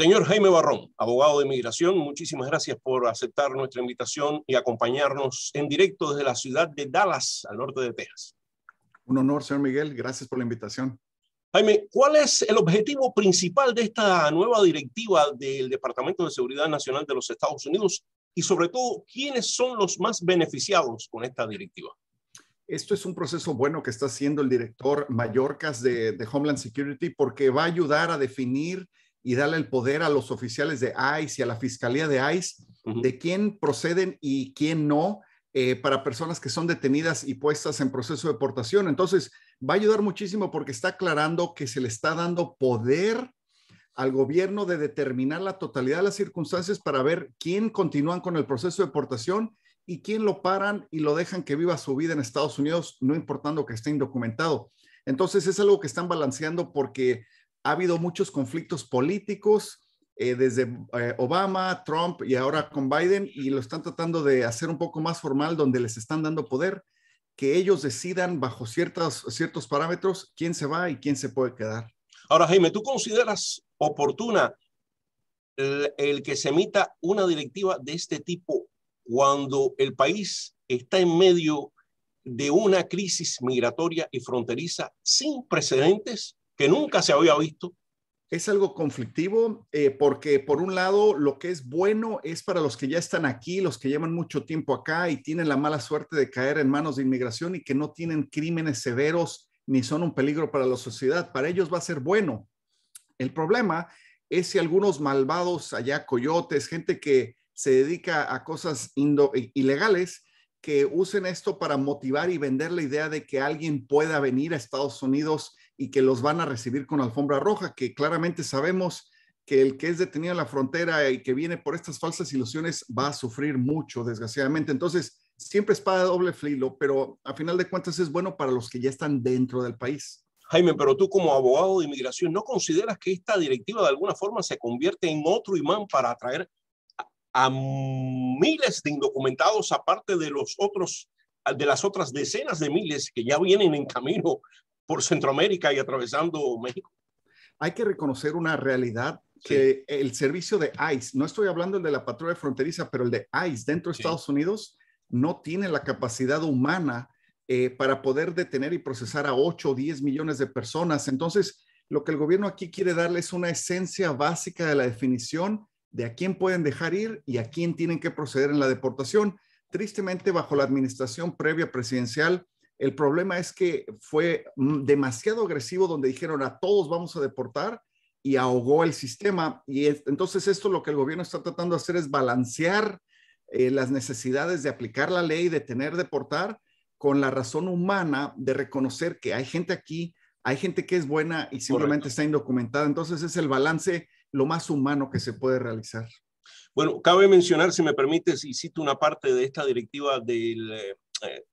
Señor Jaime Barrón, abogado de inmigración, muchísimas gracias por aceptar nuestra invitación y acompañarnos en directo desde la ciudad de Dallas, al norte de Texas. Un honor, señor Miguel. Gracias por la invitación. Jaime, ¿cuál es el objetivo principal de esta nueva directiva del Departamento de Seguridad Nacional de los Estados Unidos? Y sobre todo, ¿quiénes son los más beneficiados con esta directiva? Esto es un proceso bueno que está haciendo el director Mallorcas de, de Homeland Security porque va a ayudar a definir y darle el poder a los oficiales de ICE y a la Fiscalía de ICE de quién proceden y quién no eh, para personas que son detenidas y puestas en proceso de deportación. Entonces, va a ayudar muchísimo porque está aclarando que se le está dando poder al gobierno de determinar la totalidad de las circunstancias para ver quién continúan con el proceso de deportación y quién lo paran y lo dejan que viva su vida en Estados Unidos, no importando que esté indocumentado. Entonces es algo que están balanceando porque ha habido muchos conflictos políticos eh, desde eh, Obama, Trump y ahora con Biden y lo están tratando de hacer un poco más formal donde les están dando poder que ellos decidan bajo ciertas, ciertos parámetros quién se va y quién se puede quedar. Ahora, Jaime, ¿tú consideras oportuna el que se emita una directiva de este tipo cuando el país está en medio de una crisis migratoria y fronteriza sin precedentes? que nunca se había visto. Es algo conflictivo eh, porque por un lado lo que es bueno es para los que ya están aquí, los que llevan mucho tiempo acá y tienen la mala suerte de caer en manos de inmigración y que no tienen crímenes severos ni son un peligro para la sociedad. Para ellos va a ser bueno. El problema es si algunos malvados allá, coyotes, gente que se dedica a cosas ilegales, que usen esto para motivar y vender la idea de que alguien pueda venir a Estados Unidos y que los van a recibir con alfombra roja, que claramente sabemos que el que es detenido en la frontera y que viene por estas falsas ilusiones va a sufrir mucho, desgraciadamente. Entonces, siempre es para doble filo, pero a final de cuentas es bueno para los que ya están dentro del país. Jaime, pero tú como abogado de inmigración, ¿no consideras que esta directiva de alguna forma se convierte en otro imán para atraer a, miles de indocumentados, aparte de los otros de las otras decenas de miles que ya vienen en camino por Centroamérica y atravesando México. Hay que reconocer una realidad que el servicio de ICE, no estoy hablando el de la patrulla fronteriza, pero el de ICE dentro de Estados Unidos no tiene la capacidad humana eh, para poder detener y procesar a 8 o 10 millones de personas. Entonces, lo que el gobierno aquí quiere darle es una esencia básica de la definición de a quién pueden dejar ir y a quién tienen que proceder en la deportación. Tristemente, bajo la administración previa presidencial, el problema es que fue mm, demasiado agresivo donde dijeron a todos vamos a deportar y ahogó el sistema. Y entonces esto lo que el gobierno está tratando de hacer es balancear eh, las necesidades de aplicar la ley, de tener, deportar, con la razón humana de reconocer que hay gente aquí, hay gente que es buena y simplemente está indocumentada. Entonces es el balance lo más humano que se puede realizar. Bueno, cabe mencionar, si me permites, si cito una parte de esta directiva del, eh,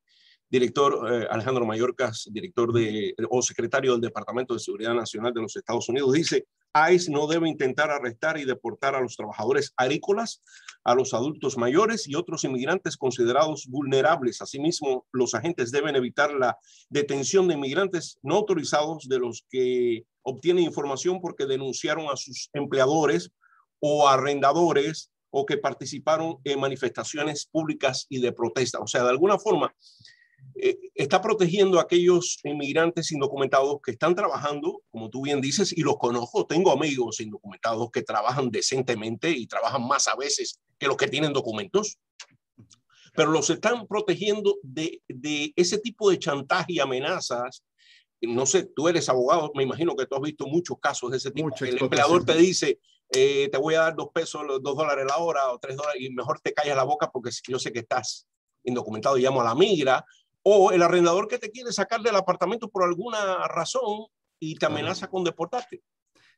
director eh, Alejandro Mayorkas, director de, o secretario del Departamento de Seguridad Nacional de los Estados Unidos, dice, ICE no debe intentar arrestar y deportar a los trabajadores agrícolas, a los adultos mayores y otros inmigrantes considerados vulnerables. Asimismo, los agentes deben evitar la detención de inmigrantes no autorizados de los que obtienen información porque denunciaron a sus empleadores o arrendadores o que participaron en manifestaciones públicas y de protesta. O sea, de alguna forma, eh, está protegiendo a aquellos inmigrantes indocumentados que están trabajando, como tú bien dices, y los conozco, tengo amigos indocumentados que trabajan decentemente y trabajan más a veces que los que tienen documentos, pero los están protegiendo de, ese tipo de chantaje y amenazas. No sé, tú eres abogado, me imagino que tú has visto muchos casos de ese tipo. El empleador te dice, eh, te voy a dar dos pesos, dos dólares la hora o tres dólares y mejor te callas la boca porque yo sé que estás indocumentado, y llamo a la migra o el arrendador que te quiere sacar del apartamento por alguna razón y te amenaza con deportarte.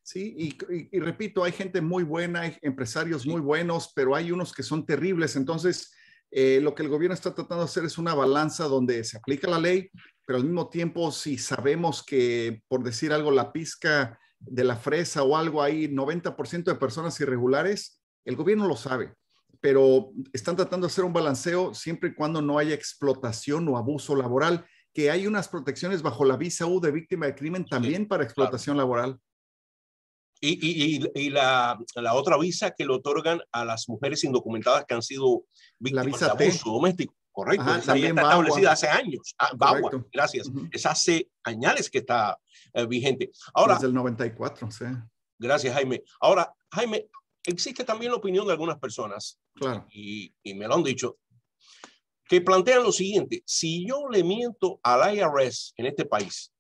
Sí, y, repito, hay gente muy buena, hay empresarios muy buenos, pero hay unos que son terribles. Entonces, eh, lo que el gobierno está tratando de hacer es una balanza donde se aplica la ley, pero al mismo tiempo, si sabemos que, por decir algo, la pizca de la fresa o algo, hay 90% de personas irregulares, el gobierno lo sabe pero están tratando de hacer un balanceo siempre y cuando no haya explotación o abuso laboral, que hay unas protecciones bajo la visa U de víctima de crimen también para explotación laboral. Y, y, la, la, otra visa que le otorgan a las mujeres indocumentadas que han sido víctimas de abuso doméstico. Correcto, también está establecida hace años. Ah, gracias. Es hace años que está eh, vigente. Ahora, Desde el 94, sí. Gracias, Jaime. Ahora, Jaime, existe también la opinión de algunas personas, y, y, me lo han dicho, que plantean lo siguiente, si yo le miento al IRS en este país,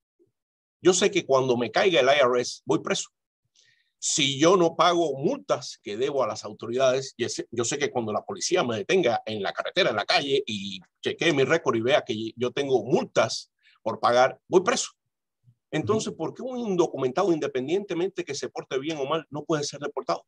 yo sé que cuando me caiga el IRS voy preso. Si yo no pago multas que debo a las autoridades, yo sé que cuando la policía me detenga en la carretera, en la calle y chequee mi récord y vea que yo tengo multas por pagar, voy preso. Entonces, ¿por qué un indocumentado, independientemente que se porte bien o mal, no puede ser deportado?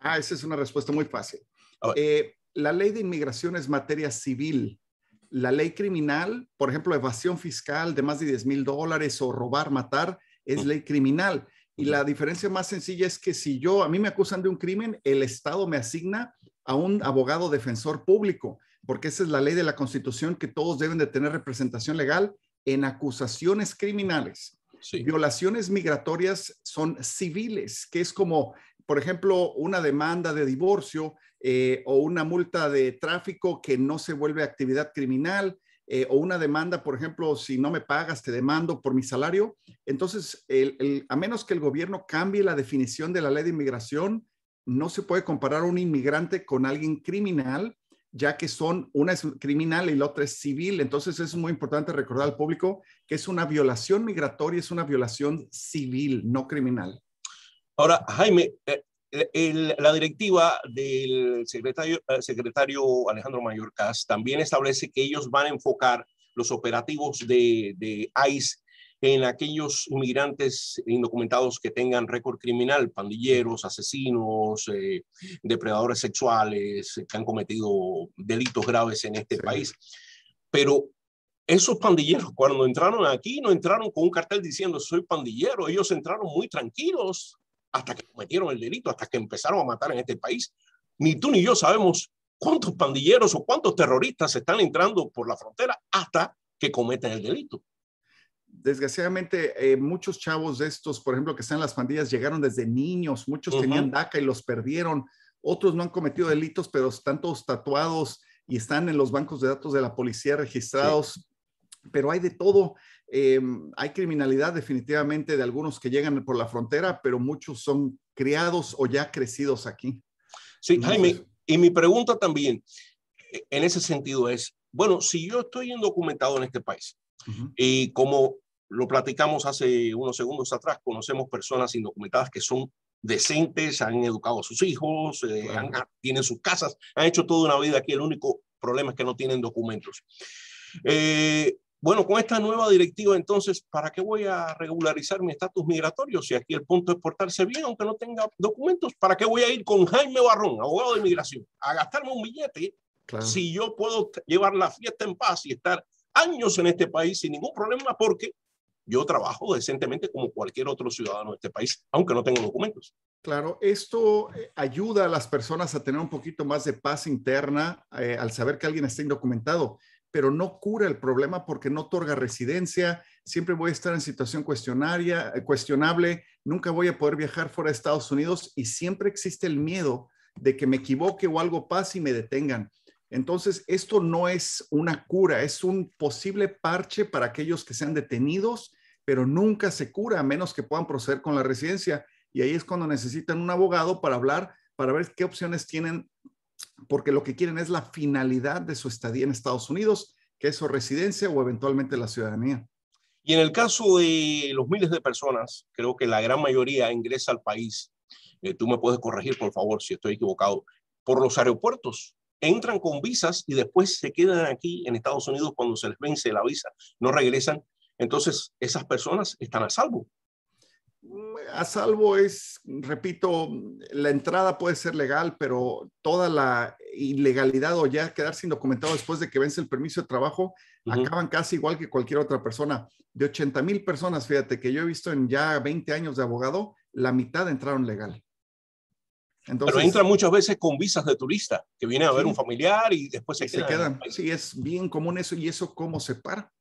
Ah, esa es una respuesta muy fácil. Oh. Eh, la ley de inmigración es materia civil. La ley criminal, por ejemplo, evasión fiscal de más de 10 mil dólares o robar, matar, es mm. ley criminal. Y la diferencia más sencilla es que si yo, a mí me acusan de un crimen, el Estado me asigna a un abogado defensor público, porque esa es la ley de la Constitución que todos deben de tener representación legal en acusaciones criminales. Violaciones migratorias son civiles, que es como por ejemplo, una demanda de divorcio eh, o una multa de tráfico que no se vuelve actividad criminal. Eh, o una demanda, por ejemplo, si no me pagas, te demando por mi salario. Entonces, a menos que el gobierno cambie la definición de la ley de inmigración, no se puede comparar un inmigrante con alguien criminal, ya que son, una es criminal y la otra es civil. Entonces, es muy importante recordar al público que es una violación migratoria, es una violación civil, no criminal. Ahora, Jaime, eh, eh, la directiva del secretario, eh, secretario Alejandro mayorcas también establece que ellos van a enfocar los operativos de, ICE en aquellos inmigrantes indocumentados que tengan récord criminal, pandilleros, asesinos, depredadores sexuales, que han cometido delitos graves en este país. Pero esos pandilleros cuando entraron aquí no entraron con un cartel diciendo soy pandillero, ellos entraron muy tranquilos, hasta que cometieron el delito, hasta que empezaron a matar en este país. Ni tú ni yo sabemos cuántos pandilleros o cuántos terroristas están entrando por la frontera hasta que cometen el delito. Desgraciadamente, eh, muchos chavos de estos, por ejemplo, que están en las pandillas, llegaron desde niños, muchos tenían DACA y los perdieron, otros no han cometido delitos, pero están todos tatuados y están en los bancos de datos de la policía registrados, pero hay de todo Em, hay criminalidad definitivamente de algunos que llegan por la frontera, pero muchos son criados o ya crecidos aquí. Sí, Jaime, y mi pregunta también eh, en ese sentido es, bueno, si yo estoy indocumentado en este país y como lo platicamos hace unos segundos atrás, conocemos personas indocumentadas que son decentes, han educado a sus hijos, eh, tienen sus casas, han hecho toda una vida aquí, el único problema es que no tienen documentos. Eh, bueno, con esta nueva directiva, entonces, ¿para qué voy a regularizar mi estatus migratorio? Si aquí el punto es portarse bien, aunque no tenga documentos, ¿para qué voy a ir con Jaime Barrón, abogado de inmigración, a gastarme un billete si yo puedo llevar la fiesta en paz y estar años en este país sin ningún problema? Porque yo trabajo decentemente como cualquier otro ciudadano de este país, aunque no tenga documentos. Claro, esto eh, ayuda a las personas a tener un poquito más de paz interna eh, al saber que alguien está indocumentado pero no cura el problema porque no otorga residencia, siempre voy a estar en situación cuestionaria, eh, cuestionable, nunca voy a poder viajar fuera de Estados Unidos y siempre existe el miedo de que me equivoque o algo pase y me detengan. Entonces, esto no es una cura, es un posible parche para aquellos que sean detenidos, pero nunca se cura a menos que puedan proceder con la residencia. Y ahí es cuando necesitan un abogado para hablar, para ver qué opciones tienen porque lo que quieren es la finalidad de su estadía en Estados Unidos, que es su residencia o eventualmente la ciudadanía. Y en el caso de los miles de personas, creo que la gran mayoría ingresa al país, eh, tú me puedes corregir por favor si estoy equivocado, por los aeropuertos. Entran con visas y después se quedan aquí en Estados Unidos cuando se les vence la visa, no regresan. Entonces, esas personas están a salvo a salvo es, repito, la entrada puede ser legal, pero toda la ilegalidad o ya quedar sin documentado después de que vence el permiso de trabajo, acaban casi igual que cualquier otra persona. De 80 mil personas, fíjate, que yo he visto en ya 20 años de abogado, la mitad entraron legal. Entonces, pero entran muchas veces con visas de turista, que viene a ver un familiar y después se, quedan se Sí, es bien común eso y eso cómo se para.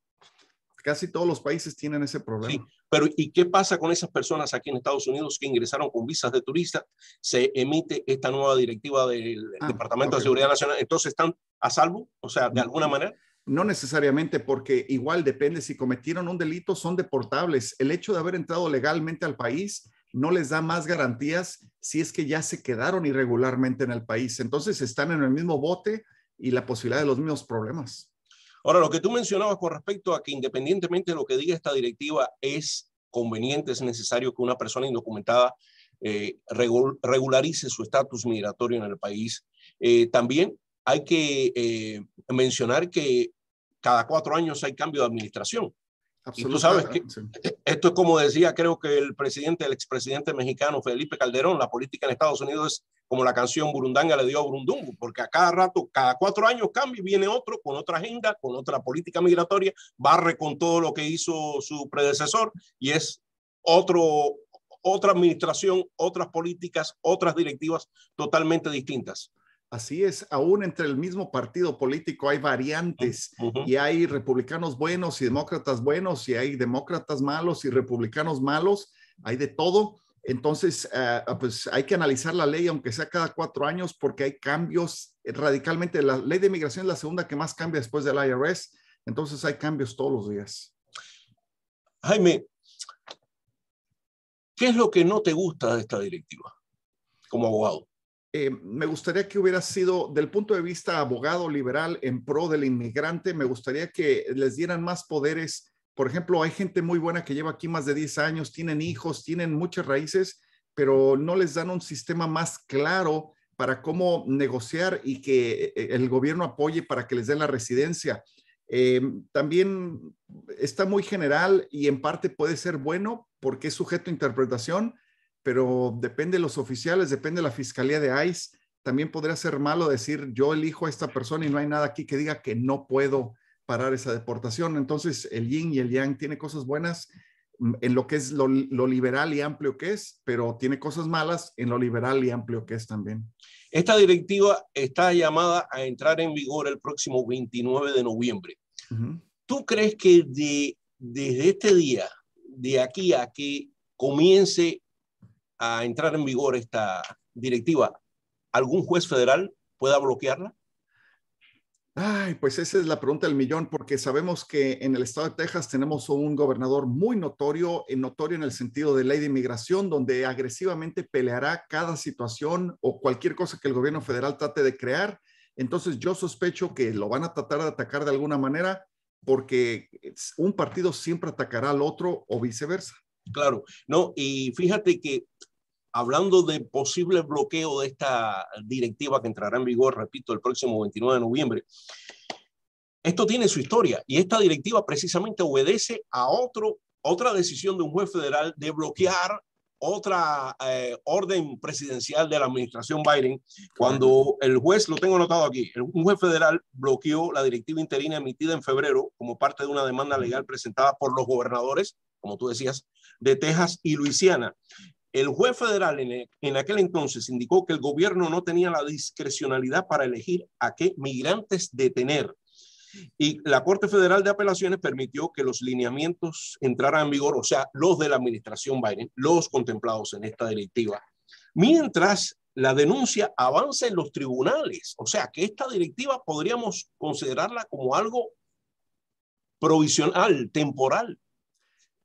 Casi todos los países tienen ese problema. Pero ¿y qué pasa con esas personas aquí en Estados Unidos que ingresaron con visas de turista? Se emite esta nueva directiva del ah, Departamento de Seguridad Nacional. Entonces están a salvo, o sea, de alguna manera. No necesariamente, porque igual depende si cometieron un delito, son deportables. El hecho de haber entrado legalmente al país no les da más garantías si es que ya se quedaron irregularmente en el país. Entonces están en el mismo bote y la posibilidad de los mismos problemas. Ahora, lo que tú mencionabas con respecto a que independientemente de lo que diga esta directiva, es conveniente, es necesario que una persona indocumentada eh, regularice su estatus migratorio en el país. Eh, también hay que eh, mencionar que cada cuatro años hay cambio de administración tú sabes que esto es como decía, creo que el presidente, el expresidente mexicano Felipe Calderón, la política en Estados Unidos es como la canción Burundanga le dio a Burundungu, porque a cada rato, cada cuatro años cambia y viene otro con otra agenda, con otra política migratoria, barre con todo lo que hizo su predecesor y es otro, otra administración, otras políticas, otras directivas totalmente distintas. Así es, aún entre el mismo partido político hay variantes y hay republicanos buenos y demócratas buenos y hay demócratas malos y republicanos malos, hay de todo. Entonces, ah, ah, pues hay que analizar la ley, aunque sea cada cuatro años, porque hay cambios eh, radicalmente. La ley de inmigración es la segunda que más cambia después del IRS, entonces hay cambios todos los días. Jaime, ¿qué es lo que no te gusta de esta directiva como abogado? Eh, me gustaría que hubiera sido, del punto de vista abogado liberal en pro del inmigrante, me gustaría que les dieran más poderes. Por ejemplo, hay gente muy buena que lleva aquí más de 10 años, tienen hijos, tienen muchas raíces, pero no les dan un sistema más claro para cómo negociar y que eh, el gobierno apoye para que les den la residencia. Em, también está muy general y en parte puede ser bueno porque es sujeto a interpretación, pero depende de los oficiales, depende de la fiscalía de ICE. También podría ser malo decir yo elijo a esta persona y no hay nada aquí que diga que no puedo parar esa deportación. Entonces, el yin y el yang tiene cosas buenas mm, en lo que es lo, liberal y amplio que es, pero tiene cosas malas en lo liberal y amplio que es también. Esta directiva está llamada a entrar en vigor el próximo 29 de noviembre. ¿Tú crees que de, desde este día, de aquí a que comience a entrar en vigor esta directiva, ¿algún juez federal pueda bloquearla? Ay, pues esa es la pregunta del millón, porque sabemos que en el estado de Texas tenemos un gobernador muy notorio, eh, notorio en el sentido de ley de inmigración, donde agresivamente peleará cada situación o cualquier cosa que el gobierno federal trate de crear. Entonces yo sospecho que lo van a tratar de atacar de alguna manera, porque un partido siempre atacará al otro o viceversa. Claro, no, y fíjate que hablando de posible bloqueo de esta directiva que entrará en vigor, repito, el próximo 29 de noviembre. Esto tiene su historia y esta directiva precisamente obedece a otro, otra decisión de un juez federal de bloquear otra eh, orden presidencial de la administración Biden, cuando el juez, lo tengo anotado aquí, un juez federal bloqueó la directiva interina emitida en febrero como parte de una demanda legal presentada por los gobernadores, como tú decías, de Texas y Luisiana, el juez federal e, en, aquel entonces indicó que el gobierno no tenía la discrecionalidad para elegir a qué migrantes detener. Y la Corte Federal de Apelaciones permitió que los lineamientos entraran en vigor, o sea, los de la administración Biden, los contemplados en esta directiva, mientras la denuncia avanza en los tribunales. O sea, que esta directiva podríamos considerarla como algo provisional, temporal,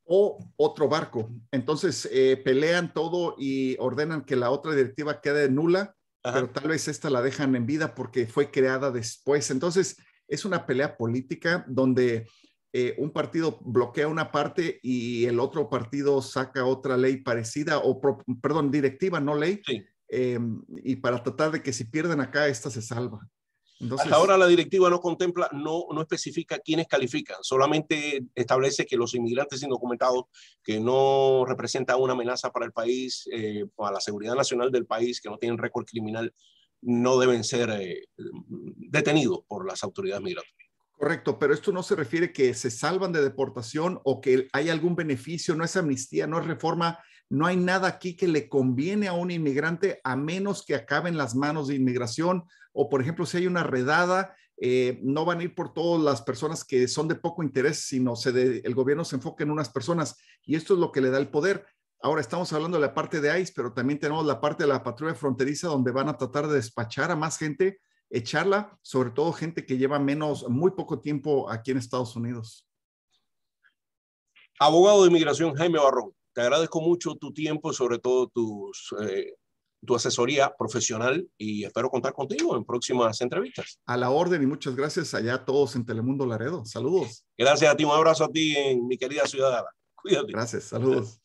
o otro barco. Entonces eh, pelean todo y ordenan que la otra directiva quede nula, pero tal vez esta la dejan en vida porque fue creada después. Entonces es una pelea política donde eh, un partido bloquea una parte y el otro partido saca otra ley parecida o, perdón, directiva, no ley. Em, y para tratar de que si pierden acá, esta se salva. Hasta ahora la directiva no contempla, no, no especifica quiénes califican, solamente establece que los inmigrantes indocumentados que no representan una amenaza para el país, para eh, la seguridad nacional del país, que no tienen récord criminal, no deben ser eh, detenidos por las autoridades migratorias. Correcto, pero esto no se refiere que se salvan de deportación o que hay algún beneficio, no es amnistía, no es reforma, no hay nada aquí que le conviene a un inmigrante a menos que acabe en las manos de inmigración o por ejemplo si hay una redada, eh, no van a ir por todas las personas que son de poco interés, sino se el gobierno se enfoca en unas personas y esto es lo que le da el poder. Ahora estamos hablando de la parte de ICE, pero también tenemos la parte de la patrulla fronteriza donde van a tratar de despachar a más gente, echarla, sobre todo gente que lleva menos, muy poco tiempo aquí en Estados Unidos. Abogado de inmigración Jaime Barrón, te agradezco mucho tu tiempo, y sobre todo tus eh, tu asesoría profesional y espero contar contigo en próximas entrevistas. A la orden y muchas gracias allá a todos en Telemundo Laredo. Saludos. Gracias a ti, un abrazo a ti, mi querida ciudadana. Cuídate. Gracias, saludos.